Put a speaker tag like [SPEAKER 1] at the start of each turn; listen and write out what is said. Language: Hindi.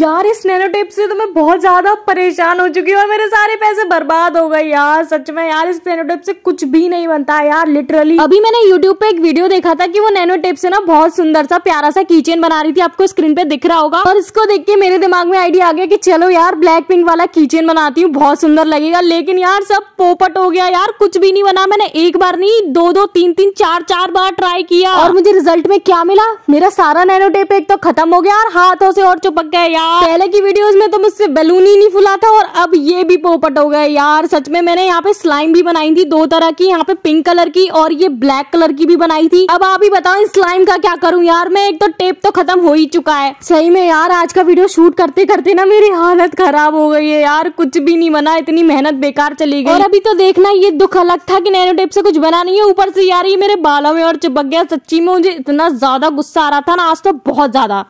[SPEAKER 1] यार इस नैनो टेप से तो मैं बहुत ज्यादा परेशान हो चुकी हूँ और मेरे सारे पैसे बर्बाद हो गए यार सच में यार इस नैनो टेप से कुछ भी नहीं बनता यार लिटरली अभी मैंने यूट्यूब पे एक वीडियो देखा था कि वो नैनो टेप से ना बहुत सुंदर सा प्यारा सा कीचेन बना रही थी आपको स्क्रीन पे दिख रहा होगा और इसको देख के मेरे दिमाग में आइडिया आ गया की चलो यार ब्लैक पिंक वाला कीचेन बनाती हूँ बहुत सुंदर लगेगा लेकिन यार सब पोपट हो गया यार कुछ भी नहीं बना मैंने एक बार नहीं दो दो तीन तीन चार चार बार ट्राई किया और मुझे रिजल्ट में क्या मिला मेरा सारा नैनो टेप एक तो खत्म हो गया और हाथों से और चुपक गया यार पहले की वीडियोस में तो मुझसे बैलून ही नहीं फुला था और अब ये भी पोपट हो गए यार सच में मैंने यहाँ पे स्लाइम भी बनाई थी दो तरह की यहाँ पे पिंक कलर की और ये ब्लैक कलर की भी बनाई थी अब आप ही बताओ स्लाइम का क्या करूँ यार मैं एक तो टेप तो खत्म हो ही चुका है सही में यार आज का वीडियो शूट करते करते ना मेरी हालत खराब हो गई है यार कुछ भी नहीं बना इतनी मेहनत बेकार चली गई और अभी तो देखना ये दुख अलग था कि नैनो टेप से कुछ बना नहीं है ऊपर से यार ये मेरे बालों में और चिपक गया सच्ची में मुझे इतना ज्यादा गुस्सा आ रहा था ना आज तो बहुत ज्यादा